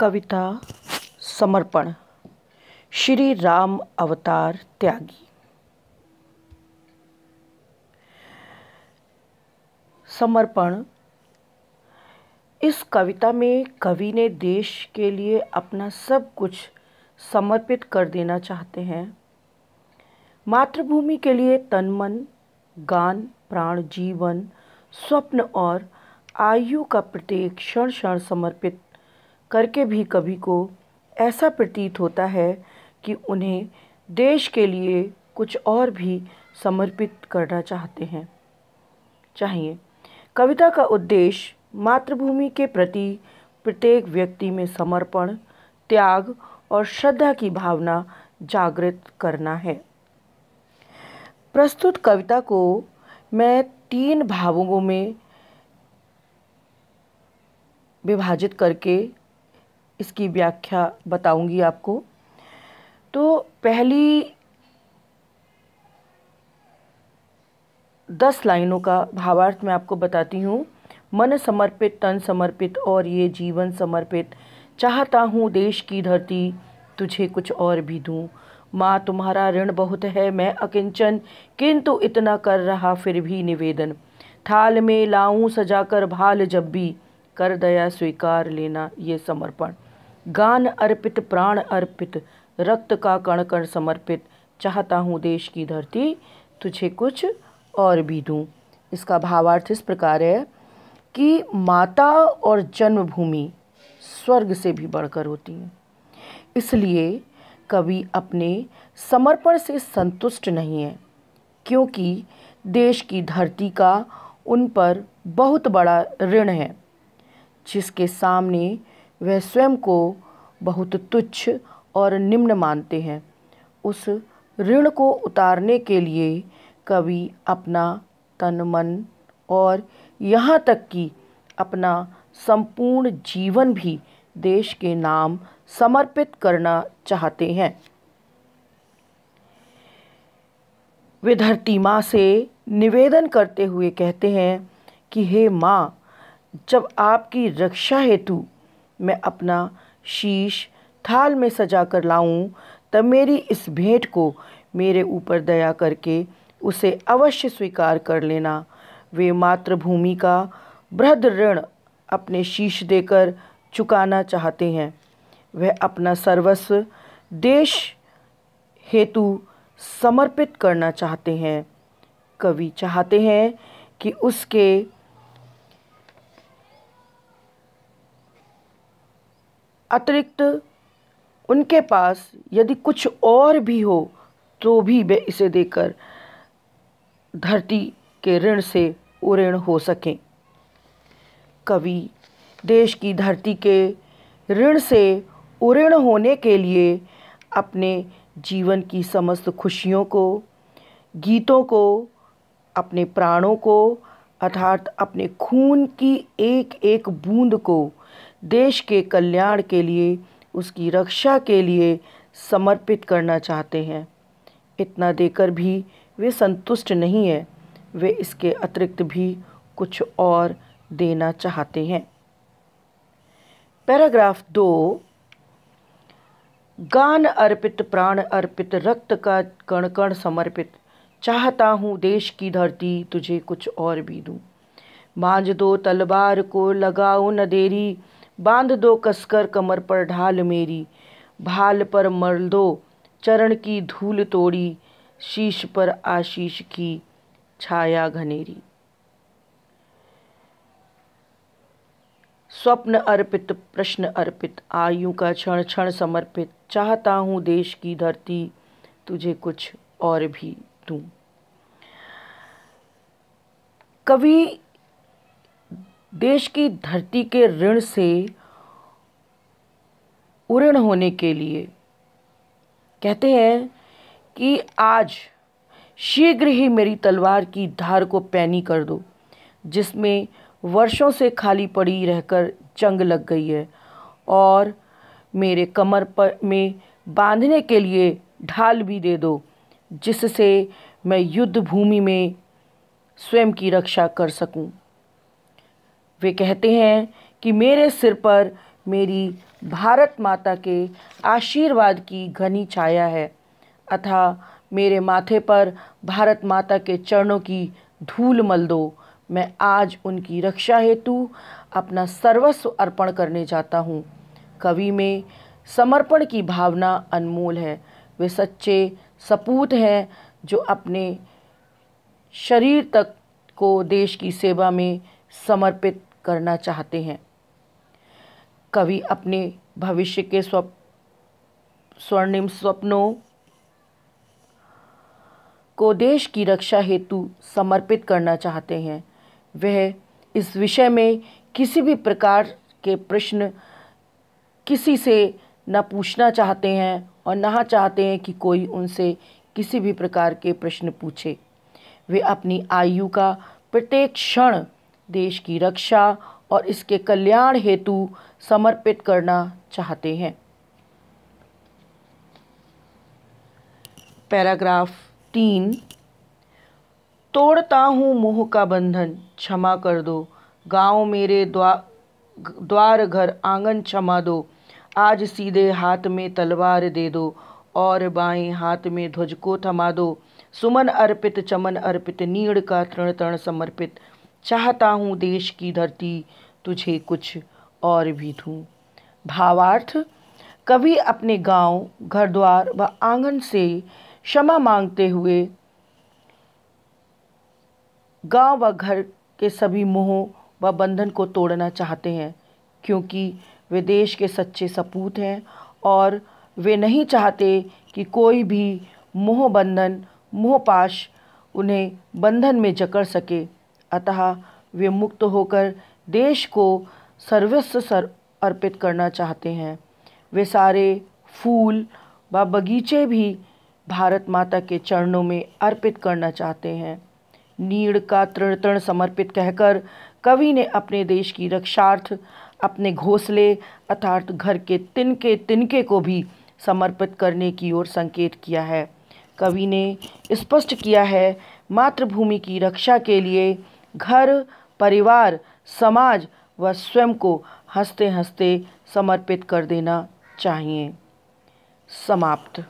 कविता समर्पण श्री राम अवतार त्यागी समर्पण इस कविता में कवि ने देश के लिए अपना सब कुछ समर्पित कर देना चाहते हैं मातृभूमि के लिए तन मन गान प्राण जीवन स्वप्न और आयु का प्रत्येक क्षण क्षण समर्पित करके भी कभी को ऐसा प्रतीत होता है कि उन्हें देश के लिए कुछ और भी समर्पित करना चाहते हैं चाहिए कविता का उद्देश्य मातृभूमि के प्रति प्रत्येक व्यक्ति में समर्पण त्याग और श्रद्धा की भावना जागृत करना है प्रस्तुत कविता को मैं तीन भावों में विभाजित करके इसकी व्याख्या बताऊंगी आपको तो पहली दस लाइनों का भावार्थ मैं आपको बताती हूँ मन समर्पित तन समर्पित और ये जीवन समर्पित चाहता हूँ देश की धरती तुझे कुछ और भी दूँ माँ तुम्हारा ऋण बहुत है मैं अकिंचन किंतु इतना कर रहा फिर भी निवेदन थाल में लाऊं सजाकर भाल जब भी कर दया स्वीकार लेना ये समर्पण गान अर्पित प्राण अर्पित रक्त का कण कण समर्पित चाहता हूँ देश की धरती तुझे कुछ और भी दूँ इसका भावार्थ इस प्रकार है कि माता और जन्मभूमि स्वर्ग से भी बढ़कर होती हैं इसलिए कवि अपने समर्पण से संतुष्ट नहीं है क्योंकि देश की धरती का उन पर बहुत बड़ा ऋण है जिसके सामने वे स्वयं को बहुत तुच्छ और निम्न मानते हैं उस ऋण को उतारने के लिए कवि अपना तन मन और यहाँ तक कि अपना संपूर्ण जीवन भी देश के नाम समर्पित करना चाहते हैं वे धरती माँ से निवेदन करते हुए कहते हैं कि हे माँ जब आपकी रक्षा हेतु मैं अपना शीश थाल में सजा कर लाऊँ तब मेरी इस भेंट को मेरे ऊपर दया करके उसे अवश्य स्वीकार कर लेना वे मातृभूमि का बृहद ऋण अपने शीश देकर चुकाना चाहते हैं वह अपना सर्वस्व देश हेतु समर्पित करना चाहते हैं कवि चाहते हैं कि उसके अतिरिक्त उनके पास यदि कुछ और भी हो तो भी वे इसे देकर धरती के ऋण से उऋण हो सकें कवि देश की धरती के ऋण से उऋण होने के लिए अपने जीवन की समस्त खुशियों को गीतों को अपने प्राणों को अर्थात अपने खून की एक एक बूंद को देश के कल्याण के लिए उसकी रक्षा के लिए समर्पित करना चाहते हैं इतना देकर भी वे संतुष्ट नहीं है वे इसके अतिरिक्त भी कुछ और देना चाहते हैं पैराग्राफ दो गान अर्पित प्राण अर्पित रक्त का कण कण समर्पित चाहता हूँ देश की धरती तुझे कुछ और भी दूँ मांझ दो तलवार को लगाओ न देरी बांध दो कसकर कमर पर ढाल मेरी भाल पर मर दो चरण की धूल तोड़ी शीश पर आशीष की छाया घनेरी स्वप्न अर्पित प्रश्न अर्पित आयु का क्षण क्षण समर्पित चाहता हूँ देश की धरती तुझे कुछ और भी दूँ कवि देश की धरती के ऋण से उर्ण होने के लिए कहते हैं कि आज शीघ्र ही मेरी तलवार की धार को पैनी कर दो जिसमें वर्षों से खाली पड़ी रहकर जंग लग गई है और मेरे कमर पर में बांधने के लिए ढाल भी दे दो जिससे मैं युद्ध भूमि में स्वयं की रक्षा कर सकूं। वे कहते हैं कि मेरे सिर पर मेरी भारत माता के आशीर्वाद की घनी छाया है अथा मेरे माथे पर भारत माता के चरणों की धूल मल दो मैं आज उनकी रक्षा हेतु अपना सर्वस्व अर्पण करने जाता हूँ कवि में समर्पण की भावना अनमोल है वे सच्चे सपूत हैं जो अपने शरीर तक को देश की सेवा में समर्पित करना चाहते हैं कवि अपने भविष्य के स्व स्वर्णिम स्वप्नों को देश की रक्षा हेतु समर्पित करना चाहते हैं वह इस विषय में किसी भी प्रकार के प्रश्न किसी से न पूछना चाहते हैं और न हाँ चाहते हैं कि कोई उनसे किसी भी प्रकार के प्रश्न पूछे वे अपनी आयु का प्रत्येक क्षण देश की रक्षा और इसके कल्याण हेतु समर्पित करना चाहते हैं पैराग्राफ तीन तोड़ता हूँ मोह का बंधन क्षमा कर दो गांव मेरे द्वा द्वार घर आंगन क्षमा दो आज सीधे हाथ में तलवार दे दो और बाएं हाथ में ध्वज को थमा दो सुमन अर्पित चमन अर्पित नीड़ का तृण तरण समर्पित चाहता हूँ देश की धरती तुझे कुछ और भी दूँ भावार्थ कवि अपने गांव, घर द्वार व आंगन से क्षमा मांगते हुए गांव व घर के सभी मोह व बंधन को तोड़ना चाहते हैं क्योंकि वे देश के सच्चे सपूत हैं और वे नहीं चाहते कि कोई भी मोह बंधन मोहपाश उन्हें बंधन में जकड़ सके अतः वे मुक्त होकर देश को सर्वस्व सर अर्पित करना चाहते हैं वे सारे फूल व बगीचे भी भारत माता के चरणों में अर्पित करना चाहते हैं नीड़ का तृण तृण समर्पित कहकर कवि ने अपने देश की रक्षार्थ अपने घोंसले अर्थात घर के तिनके तिनके को भी समर्पित करने की ओर संकेत किया है कवि ने स्पष्ट किया है मातृभूमि की रक्षा के लिए घर परिवार समाज व स्वयं को हंसते हंसते समर्पित कर देना चाहिए समाप्त